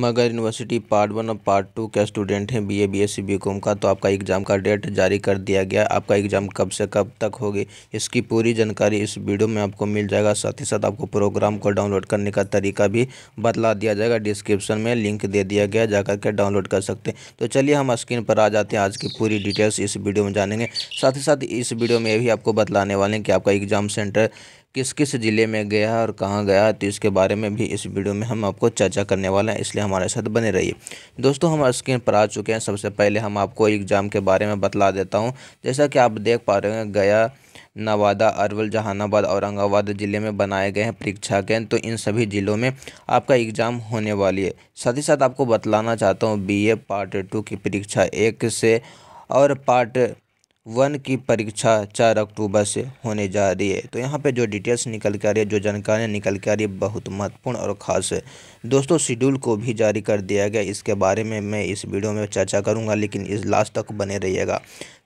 मगर university part one और part two के स्टूडेंट हैं बीए बीएससी बीकॉम का तो आपका एग्ज़ाम का डेट जारी कर दिया गया आपका एग्ज़ाम कब से कब तक होगी इसकी पूरी जानकारी इस वीडियो में आपको मिल जाएगा साथ ही साथ आपको प्रोग्राम को डाउनलोड करने का तरीका भी बतला दिया जाएगा डिस्क्रिप्शन में लिंक दे दिया गया जाकर के डाउनलोड कर सकते हैं तो चलिए हम स्क्रीन पर आ जाते हैं आज की पूरी डिटेल्स इस वीडियो में जानेंगे साथ ही साथ इस वीडियो में भी आपको बतलाने वाले हैं कि आपका एग्ज़ाम सेंटर किस किस ज़िले में गया और कहाँ गया तो इसके बारे में भी इस वीडियो में हम आपको चर्चा करने वाले हैं इसलिए हमारे साथ बने रहिए दोस्तों हम स्क्रीन पर आ चुके हैं सबसे पहले हम आपको एग्ज़ाम के बारे में बतला देता हूँ जैसा कि आप देख पा रहे हैं गया नवादा अरवल जहानाबाद औरंगाबाद ज़िले में बनाए गए हैं परीक्षा केंद्र तो इन सभी ज़िलों में आपका एग्ज़ाम होने वाली है साथ ही साथ आपको बतलाना चाहता हूँ बी पार्ट टू की परीक्षा एक से और पार्ट वन की परीक्षा चार अक्टूबर से होने जा रही है तो यहाँ पे जो डिटेल्स निकल के आ रही है जो जानकारियाँ निकल के आ रही है बहुत महत्वपूर्ण और ख़ास है दोस्तों शेड्यूल को भी जारी कर दिया गया इसके बारे में मैं इस वीडियो में चर्चा करूँगा लेकिन इस लास्ट तक बने रहिएगा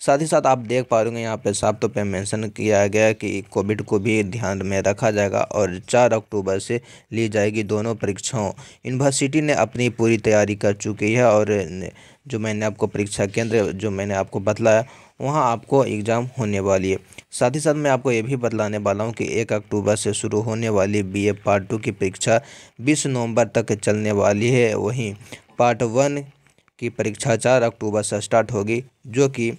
साथ ही साथ आप देख पा रहे यहाँ पर साफ तौर तो पर मैंसन किया गया कि कोविड को भी ध्यान में रखा जाएगा और चार अक्टूबर से ली जाएगी दोनों परीक्षाओं यूनिवर्सिटी ने अपनी पूरी तैयारी कर चुकी है और जो मैंने आपको परीक्षा केंद्र जो मैंने आपको बतलाया वहाँ आपको एग्ज़ाम होने वाली है साथ ही साथ मैं आपको ये भी बतलाने वाला हूँ कि एक अक्टूबर से शुरू होने वाली बीए पार्ट टू की परीक्षा बीस नवंबर तक चलने वाली है वहीं पार्ट वन की परीक्षा चार अक्टूबर से स्टार्ट होगी जो कि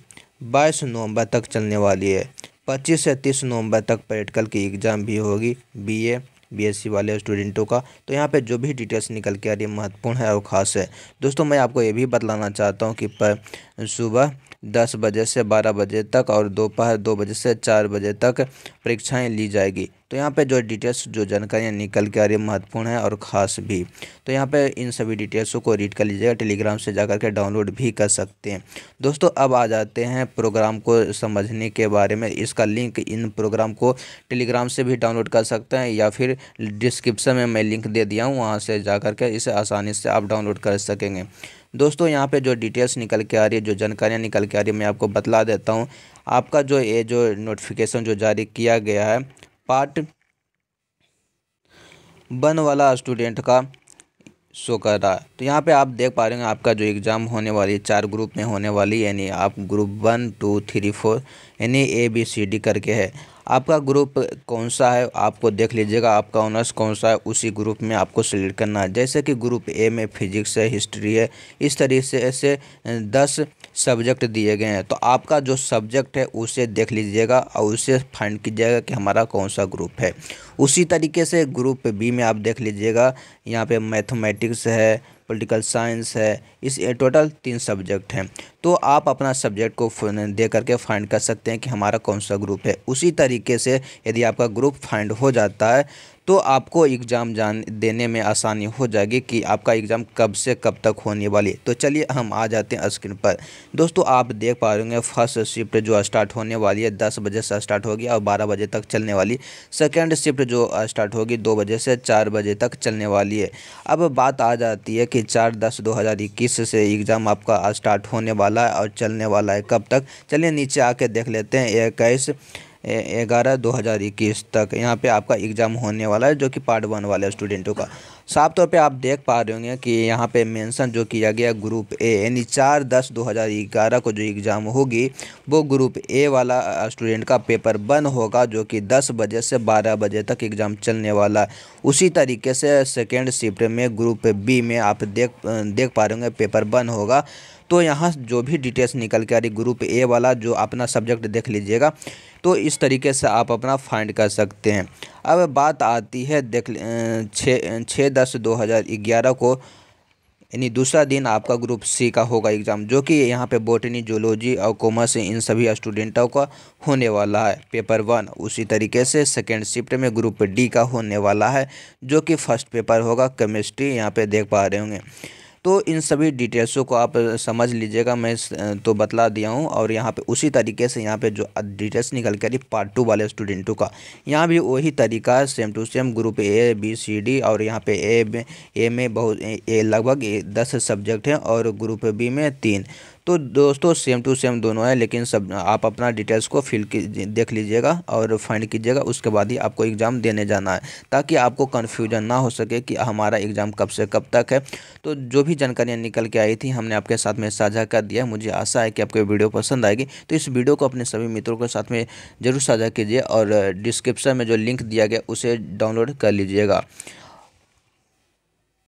बाईस नवंबर तक चलने वाली है पच्चीस से तीस नवंबर तक प्रैक्टिकल की एग्ज़ाम भी होगी बीए बीएससी वाले स्टूडेंटों का तो यहाँ पे जो भी डिटेल्स निकल के आ रही महत्वपूर्ण है और ख़ास है दोस्तों मैं आपको ये भी बतलाना चाहता हूँ कि सुबह दस बजे से बारह बजे तक और दोपहर दो बजे से चार बजे तक परीक्षाएं ली जाएगी तो यहाँ पे जो डिटेल्स जो जानकारियाँ निकल के आ रही है महत्वपूर्ण है और ख़ास भी तो यहाँ पे इन सभी डिटेल्सों को रीड कर लीजिएगा टेलीग्राम से जाकर के डाउनलोड भी कर सकते हैं दोस्तों अब आ जाते हैं प्रोग्राम को समझने के बारे में इसका लिंक इन प्रोग्राम को टेलीग्राम से भी डाउनलोड कर सकते हैं या फिर डिस्क्रिप्सन में मैं लिंक दे दिया हूँ वहाँ से जा के इसे आसानी से आप डाउनलोड कर सकेंगे दोस्तों यहाँ पे जो डिटेल्स निकल के आ रही है जो जानकारियाँ निकल के आ रही है मैं आपको बतला देता हूँ आपका जो ये जो नोटिफिकेशन जो जारी किया गया है पार्ट वन वाला स्टूडेंट का शो कर रहा है तो यहाँ पे आप देख पा रहे हैं आपका जो एग्ज़ाम होने वाली चार ग्रुप में होने वाली यानी आप group one two three four यानी ए बी सी डी करके है आपका ग्रुप कौन सा है आपको देख लीजिएगा आपका ऑनर्स कौन सा है उसी ग्रुप में आपको सिलेक्ट करना है जैसे कि ग्रुप ए में फिजिक्स है हिस्ट्री है इस तरीके से दस सब्जेक्ट दिए गए हैं तो आपका जो सब्जेक्ट है उसे देख लीजिएगा और उसे फाइंड कीजिएगा कि हमारा कौन सा ग्रुप है उसी तरीके से ग्रुप बी में आप देख लीजिएगा यहाँ पे मैथमेटिक्स है पॉलिटिकल साइंस है इस टोटल तीन सब्जेक्ट हैं तो आप अपना सब्जेक्ट को दे करके फाइंड कर सकते हैं कि हमारा कौन सा ग्रुप है उसी तरीके से यदि आपका ग्रुप फाइंड हो जाता है तो आपको एग्ज़ाम जान देने में आसानी हो जाएगी कि आपका एग्ज़ाम कब से कब तक होने वाली है तो चलिए हम आ जाते हैं स्क्रीन पर दोस्तों आप देख पा रहे होंगे फर्स्ट शिफ्ट जो स्टार्ट होने वाली है दस बजे से स्टार्ट होगी और बारह बजे तक चलने वाली सेकेंड शिफ्ट जो स्टार्ट होगी दो बजे से चार बजे तक चलने वाली है अब बात आ जाती है कि चार दस दो हज़ार इक्कीस से एग्ज़ाम आपका स्टार्ट होने वाला है और चलने वाला है कब तक चलिए नीचे आके देख लेते हैं इक्कीस ग्यारह दो हज़ार इक्कीस तक यहाँ पे आपका एग्ज़ाम होने वाला है जो कि पार्ट वन वाले स्टूडेंटों का साफ तौर पे आप देख पा रहे होंगे कि यहाँ पे मेंशन जो किया गया ग्रुप ए यानी चार दस दो हज़ार ग्यारह को जो एग्ज़ाम होगी वो ग्रुप ए वाला स्टूडेंट का पेपर वन होगा जो कि दस बजे से बारह बजे तक एग्ज़ाम चलने वाला है उसी तरीके से सेकेंड शिफ्ट में ग्रुप बी में आप देख देख पा रहे होंगे पेपर वन होगा तो यहाँ जो भी डिटेल्स निकल के आ रही ग्रुप ए वाला जो अपना सब्जेक्ट देख लीजिएगा तो इस तरीके से आप अपना फाइंड कर सकते हैं अब बात आती है देख छः छः दस दो हज़ार ग्यारह को यानी दूसरा दिन आपका ग्रुप सी का होगा एग्ज़ाम जो कि यहाँ पे बोटनी जोलॉजी और कॉमर्स इन सभी स्टूडेंटों का होने वाला है पेपर वन उसी तरीके से सेकेंड शिफ्ट में ग्रुप डी का होने वाला है जो कि फर्स्ट पेपर होगा केमिस्ट्री यहाँ पे देख पा रहे होंगे तो इन सभी डिटेल्सों को आप समझ लीजिएगा मैं तो बतला दिया हूँ और यहाँ पे उसी तरीके से यहाँ पे जो डिटेल्स निकल कर रही पार्ट टू वाले स्टूडेंटों का यहाँ भी वही तरीका same to same group A B C D और यहाँ पे ए में ए में बहुत ए लगभग दस सब्जेक्ट हैं और ग्रुप बी में तीन तो दोस्तों सेम टू सेम दोनों है लेकिन सब आप अपना डिटेल्स को फिल की देख लीजिएगा और फाइंड कीजिएगा उसके बाद ही आपको एग्ज़ाम देने जाना है ताकि आपको कन्फ्यूजन ना हो सके कि हमारा एग्ज़ाम कब से कब तक है तो जो भी जानकारियाँ निकल के आई थी हमने आपके साथ में साझा कर दिया मुझे आशा है कि आपको वीडियो पसंद आएगी तो इस वीडियो को अपने सभी मित्रों के साथ में ज़रूर साझा कीजिए और डिस्क्रिप्शन में जो लिंक दिया गया उसे डाउनलोड कर लीजिएगा